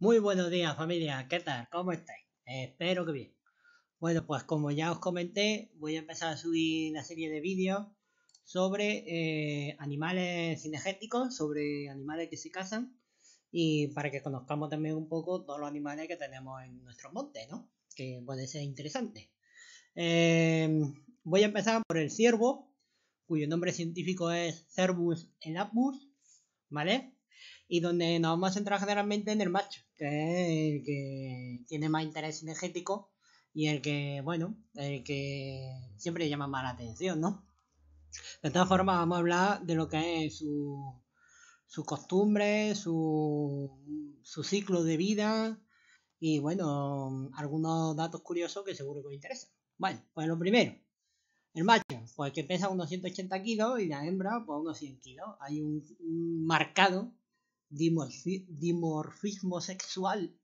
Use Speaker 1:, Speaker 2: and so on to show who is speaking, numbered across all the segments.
Speaker 1: Muy buenos días familia, ¿qué tal? ¿Cómo estáis? Espero que bien. Bueno, pues como ya os comenté, voy a empezar a subir una serie de vídeos sobre eh, animales cinegéticos, sobre animales que se cazan y para que conozcamos también un poco todos los animales que tenemos en nuestro monte, ¿no? Que puede ser interesante. Em, voy a empezar por el ciervo, cuyo nombre científico es Cervus elapus, ¿vale? y donde nos vamos a centrar generalmente en el macho, que es el que tiene más interés energético y el que, bueno, el que siempre llama más la atención, ¿no? De todas formas, vamos a hablar de lo que es su, costumbre, su, ciclo de vida y, bueno, algunos datos curiosos que seguro que os interesan. Bueno, pues lo primero, el macho, pues que pesa unos 180 kilos y la hembra, pues unos 100 kilos. Hay un marcado dimorfismo sexual,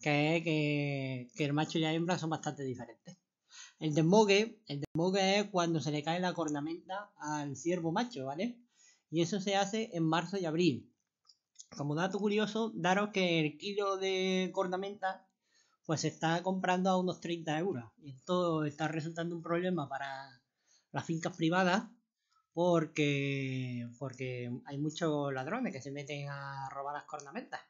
Speaker 1: que es que, el macho y la hembra son bastante diferentes. El desmogue, el desmogue es cuando se le cae la cornamenta al ciervo macho, ¿vale? Y eso se hace en marzo y abril. Como dato curioso, daros que el kilo de cornamenta pues se está comprando a unos 30 euros. Y esto está resultando un problema para las fincas privadas porque, porque hay muchos ladrones que se meten a robar las cornamentas.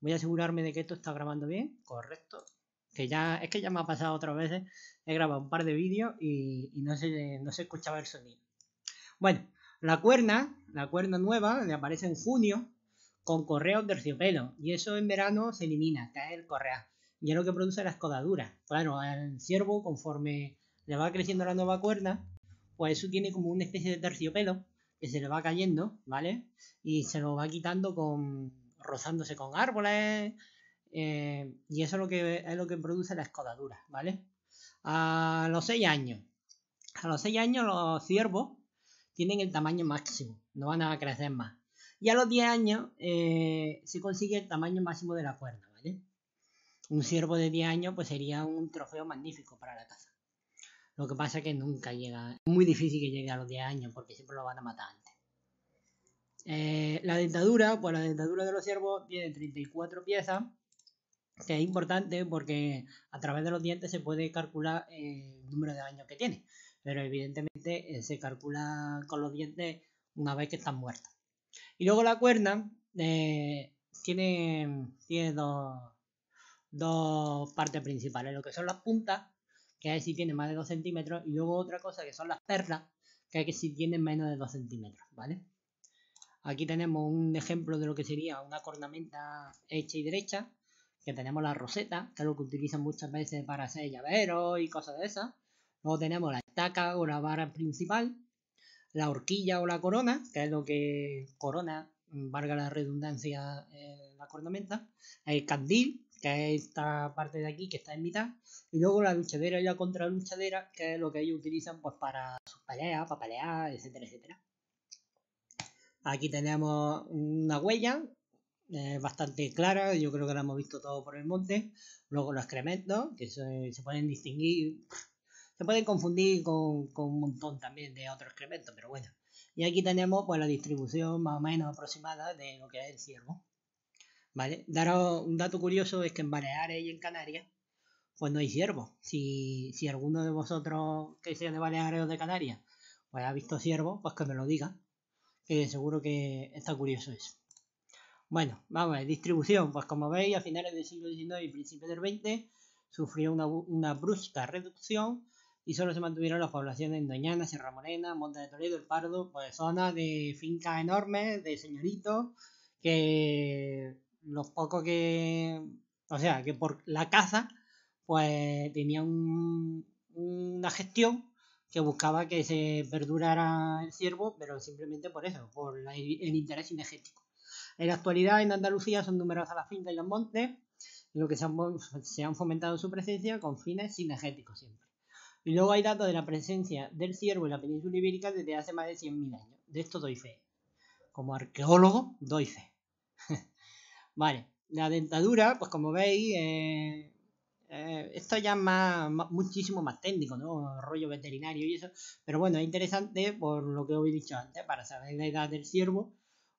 Speaker 1: Voy a asegurarme de que esto está grabando bien, correcto. Que ya, es que ya me ha pasado otras veces, he grabado un par de vídeos y, no, se, no se escuchaba el sonido. Bueno, la cuerna, la cuerna nueva, le aparece en junio con correos terciopelo y eso en verano se elimina, cae el correa. Y es lo que produce las codaduras. Claro, al ciervo conforme le va creciendo la nueva cuerna, pues eso tiene como una especie de terciopelo que se le va cayendo, ¿vale? Y se lo va quitando con rozándose con árboles. Eh, y eso es lo, que, es lo que produce la escodadura, ¿vale? A los seis años. A los seis años los ciervos tienen el tamaño máximo, no van a crecer más. Y a los 10 años eh, se consigue el tamaño máximo de la cuerda, ¿vale? Un ciervo de 10 años pues sería un trofeo magnífico para la caza. Lo que pasa es que nunca llega, es muy difícil que llegue a los 10 años porque siempre lo van a matar antes. Eh, la dentadura, pues la dentadura de los ciervos tiene 34 piezas, que es importante porque a través de los dientes se puede calcular el número de años que tiene, pero evidentemente eh, se calcula con los dientes una vez que están muertos. Y luego la cuerna eh, tiene, tiene dos, dos partes principales, lo que son las puntas que es si tiene más de 2 centímetros, y luego otra cosa que son las perlas, que es si tienen menos de 2 centímetros, ¿vale? Aquí tenemos un ejemplo de lo que sería una cornamenta hecha y derecha, que tenemos la roseta, que es lo que utilizan muchas veces para hacer llaveros y cosas de esas. Luego tenemos la estaca o la vara principal, la horquilla o la corona, que es lo que corona, valga la redundancia, eh, la cornamenta, el candil, que es esta parte de aquí que está en mitad, y luego la luchadera y la contraluchadera, que es lo que ellos utilizan pues para sus peleas, para pelear, etcétera, etcétera. Aquí tenemos una huella eh, bastante clara, yo creo que la hemos visto todo por el monte. Luego los excrementos, que se, pueden distinguir, se pueden confundir con, un montón también de otros excrementos, pero bueno. Y aquí tenemos pues la distribución más o menos aproximada de lo que es el ciervo. ¿vale? Daros un dato curioso es que en Baleares y en Canarias, pues no hay ciervos. Si, alguno de vosotros que sea de Baleares o de Canarias, pues ha visto ciervos, pues que me lo diga, que seguro que está curioso eso. Bueno, vamos distribución. Pues como veis, a finales del siglo XIX y principios del XX sufrió una, una brusca reducción y solo se mantuvieron las poblaciones en Doñana, Sierra Morena, Monta de Toledo, El Pardo, pues zonas de fincas enormes, de señoritos, que los pocos que. O sea, que por la caza, pues tenía una gestión que buscaba que se perdurara el ciervo, pero simplemente por eso, por el interés cinegético. En la actualidad en Andalucía son numerosas las fincas y los montes, en lo que se han, fomentado su presencia con fines cinegéticos siempre. Y luego hay datos de la presencia del ciervo en la península ibérica desde hace más de 100.000 años. De esto doy fe. Como arqueólogo, doy fe. Vale, la dentadura, pues como veis, eh, eh, esto ya es muchísimo más técnico, ¿no? Rollo veterinario y eso. Pero bueno, es interesante por lo que os he dicho antes, para saber la edad del ciervo,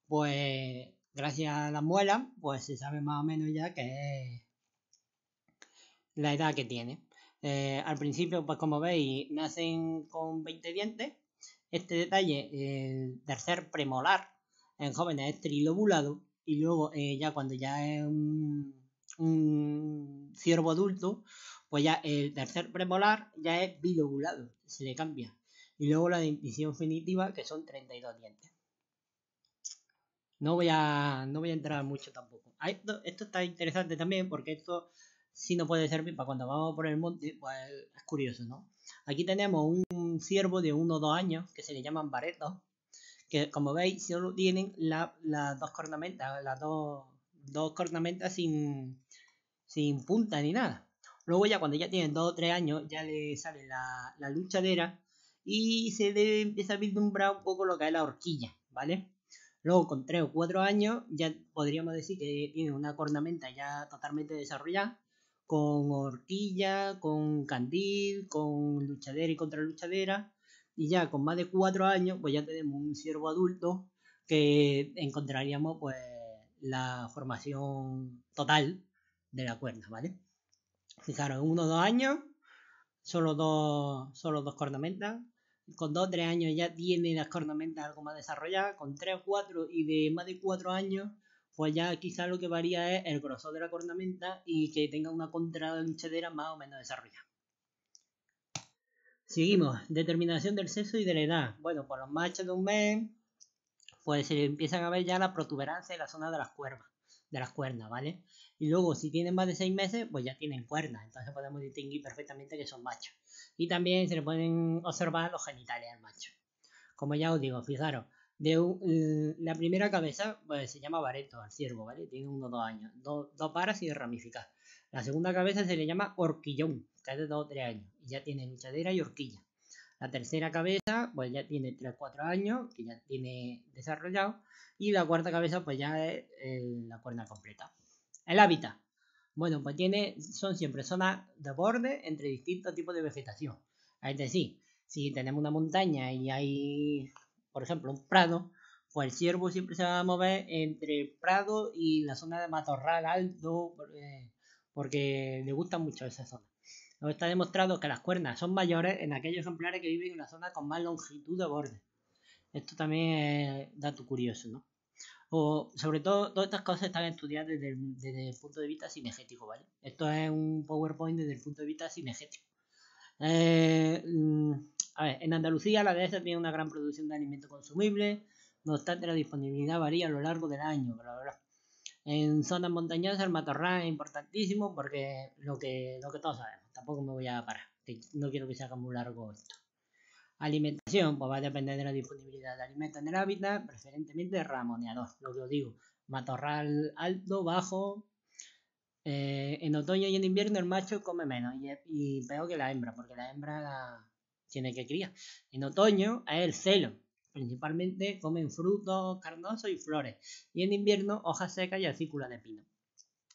Speaker 1: pues gracias a la muela, pues se sabe más o menos ya que es la edad que tiene. Eh, al principio, pues como veis, nacen con 20 dientes. Este detalle, el tercer premolar en jóvenes es trilobulado y luego eh, ya cuando ya es un, ciervo adulto, pues ya el tercer premolar ya es bilobulado, se le cambia. Y luego la dentición finitiva, que son 32 dientes. No voy a, voy a entrar mucho tampoco. Ah, esto, está interesante también porque esto sí no puede servir para cuando vamos por el monte, pues es curioso, ¿no? Aquí tenemos un ciervo de 1 o 2 años que se le llaman baretos que como veis solo tienen las dos cornamentas, las dos, dos cornamentas sin, sin punta ni nada. Luego ya cuando ya tienen dos o tres años ya le sale la, luchadera y se debe, empieza a vislumbrar un poco lo que es la horquilla, ¿vale? Luego con tres o cuatro años ya podríamos decir que tiene una cornamenta ya totalmente desarrollada, con horquilla, con candil, con luchadera y contra luchadera y ya con más de cuatro años, pues ya tenemos un ciervo adulto que encontraríamos pues la formación total de la cuerda, ¿vale? Fijaros, uno o dos años, solo dos, solo dos cornamentas. Con dos o tres años ya tiene las cornamentas algo más desarrolladas. Con tres o cuatro y de más de cuatro años, pues ya quizás lo que varía es el grosor de la cornamenta y que tenga una enchedera más o menos desarrollada. Seguimos, determinación del sexo y de la edad. Bueno, por los machos de un mes, pues se empiezan a ver ya la protuberancia de la zona de las cuernas, de las cuernas, ¿vale? Y luego, si tienen más de seis meses, pues ya tienen cuernas, entonces podemos distinguir perfectamente que son machos. Y también se le pueden observar los genitales al macho. Como ya os digo, fijaros, de la primera cabeza pues, se llama bareto, al ciervo, ¿vale? Tiene uno o dos años, dos varas y ramificadas. La segunda cabeza se le llama horquillón, que es de 2 o 3 años, y ya tiene luchadera y horquilla. La tercera cabeza, pues ya tiene 3-4 o años, que ya tiene desarrollado. Y la cuarta cabeza, pues ya es eh, la cuerna completa. El hábitat. Bueno, pues tiene, son siempre zonas de borde entre distintos tipos de vegetación. Es decir, si tenemos una montaña y hay, por ejemplo, un prado, pues el ciervo siempre se va a mover entre el prado y la zona de matorral alto, eh, porque le gusta mucho esa zona. está demostrado que las cuernas son mayores en aquellos ejemplares que viven en una zona con más longitud de borde. Esto también es dato curioso, ¿no? O, sobre todo, todas estas cosas están estudiadas desde el, punto de vista cinegético, ¿vale? Esto es un PowerPoint desde el punto de vista cinegético. Eh, mm, a ver, en Andalucía la dehesa tiene una gran producción de alimento consumible, no obstante la disponibilidad varía a lo largo del año, pero en zonas montañosas el matorral es importantísimo porque lo que, lo que todos sabemos, tampoco me voy a parar, no quiero que se haga muy largo esto. Alimentación, pues va a depender de la disponibilidad de alimento en el hábitat, preferentemente ramoneador, lo que os digo, matorral alto, bajo. Eh, en otoño y en invierno el macho come menos y, peor que la hembra, porque la hembra tiene que criar. En otoño es el celo, Principalmente comen frutos carnosos y flores, y en invierno hojas secas y acículas de pino.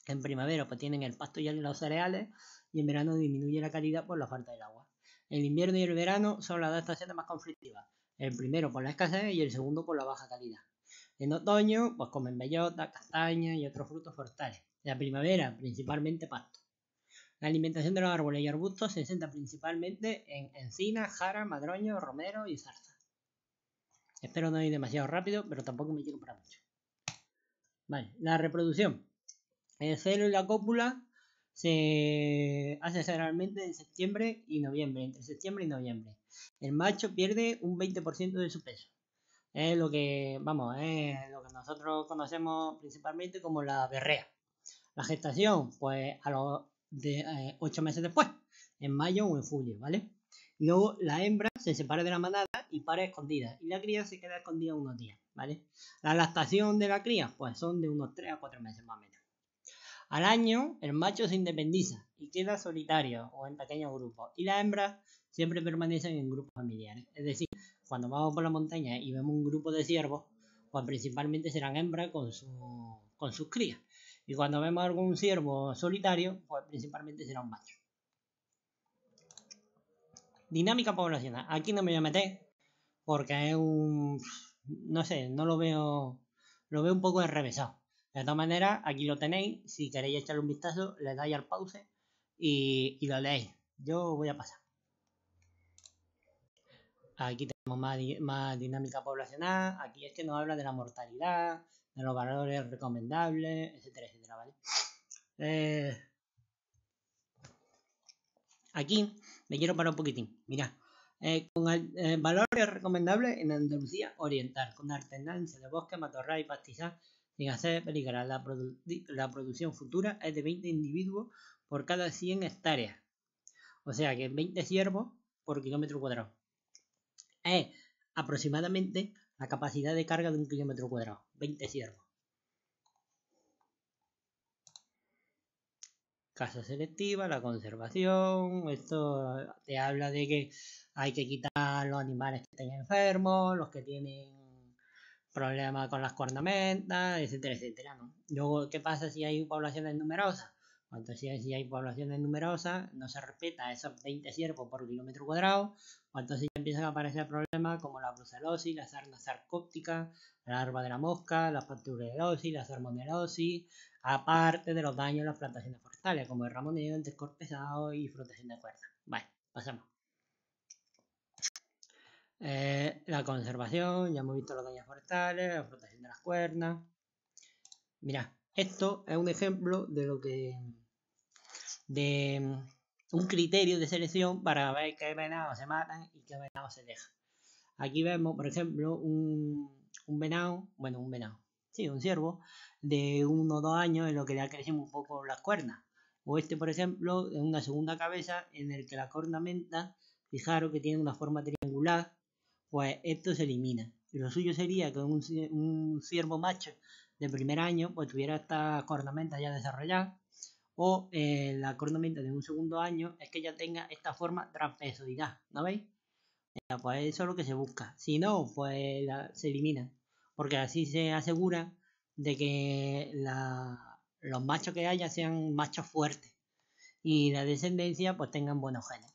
Speaker 1: En primavera pues tienen el pasto y los cereales, y en verano disminuye la calidad por la falta del agua. El invierno y el verano son las dos estaciones más conflictivas, el primero por la escasez y el segundo por la baja calidad. En otoño pues comen bellotas, castañas y otros frutos forestales. La primavera principalmente pasto. La alimentación de los árboles y arbustos se centra principalmente en encina, jara, madroño, romero y zarza. Espero no ir demasiado rápido, pero tampoco me quiero para mucho. Vale, la reproducción. El eh, celo y la cópula se hace generalmente en septiembre y noviembre, entre septiembre y noviembre. El macho pierde un 20% de su peso. Es lo que, vamos, es lo que nosotros conocemos principalmente como la berrea. La gestación, pues a los de, 8 eh, meses después, en mayo o en julio, ¿vale? luego la hembra se separa de la manada pared escondida y la cría se queda escondida unos días, ¿vale? La lactación de la cría, pues son de unos 3 a 4 meses más o menos. Al año, el macho se independiza y queda solitario o en pequeños grupos, y las hembras siempre permanecen en grupos familiares. Es decir, cuando vamos por la montaña y vemos un grupo de ciervos, pues principalmente serán hembras con, con sus crías. Y cuando vemos algún ciervo solitario, pues principalmente será un macho. Dinámica poblacional. Aquí no me voy a meter porque es un... no sé, no lo veo, lo veo un poco enrevesado. De todas maneras, aquí lo tenéis, si queréis echarle un vistazo, le dais al pause y, y lo leéis. Yo voy a pasar. Aquí tenemos más, dinámica poblacional, aquí es que nos habla de la mortalidad, de los valores recomendables, etcétera, etcétera, ¿vale? Eh, aquí me quiero parar un poquitín, mirad. Eh, con eh, valores recomendables en Andalucía Oriental, con alternancia de bosque, matorral y pastizal, sin hacer peligrar. La, la producción futura es de 20 individuos por cada 100 hectáreas. O sea que 20 ciervos por kilómetro cuadrado. Es aproximadamente la capacidad de carga de un kilómetro cuadrado, 20 ciervos. Casa selectiva, la conservación, esto te habla de que hay que quitar los animales que estén enfermos, los que tienen problemas con las cornamentas, etcétera, etcétera. Luego, ¿qué pasa si hay poblaciones numerosas? Cuando si hay poblaciones numerosas, no se respeta esos 20 ciervos por kilómetro cuadrado, cuando si empiezan a aparecer problemas como la brucelosis, la sarna sarcóptica, la larva de la mosca, la pasturelosis, la salmonelosis, aparte de los daños en las plantaciones forestales como el ramo el entrecor pesado y protección de cuerda. Vale, pasamos. Eh, la conservación, ya hemos visto las daños forestales, la protección de las cuernas Mira, esto es un ejemplo de lo que. de un criterio de selección para ver qué venados se matan y qué venados se dejan. Aquí vemos, por ejemplo, un, venado, bueno, un venado, sí, un ciervo, de uno o dos años en lo que le ha crecido un poco las cuernas. O este, por ejemplo, en una segunda cabeza en el que la cornamenta, fijaros que tiene una forma triangular, pues esto se elimina. Y lo suyo sería que un, ciervo macho de primer año pues tuviera esta cornamenta ya desarrollada o eh, la cornamenta de un segundo año es que ya tenga esta forma trapezoidal, ¿no veis? pues eso es lo que se busca. Si no, pues se elimina. Porque así se asegura de que la, los machos que haya sean machos fuertes y la descendencia pues tengan buenos genes.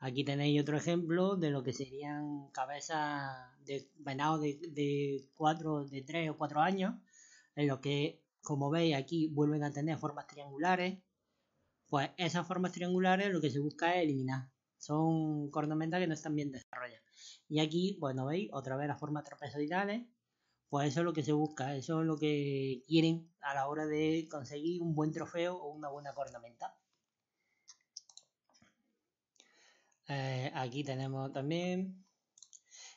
Speaker 1: Aquí tenéis otro ejemplo de lo que serían cabezas de venado de, de 3 o 4 años, en lo que, como veis, aquí vuelven a tener formas triangulares. Pues esas formas triangulares lo que se busca es eliminar. Son cornamentas que no están bien desarrolladas. Y aquí, bueno, veis otra vez las formas trapezoidales, pues eso es lo que se busca, eso es lo que quieren a la hora de conseguir un buen trofeo o una buena cornamenta. Eh, aquí tenemos también.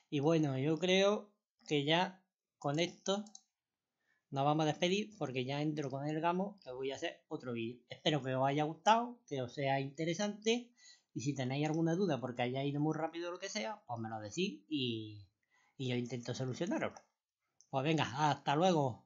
Speaker 1: Y bueno, yo creo que ya con esto nos vamos a despedir porque ya entro con el gamo que voy a hacer otro vídeo. Espero que os haya gustado, que os sea interesante. Y si tenéis alguna duda porque haya ido muy rápido lo que sea, pues me lo decís y, y yo intento solucionarlo. Pues venga, hasta luego.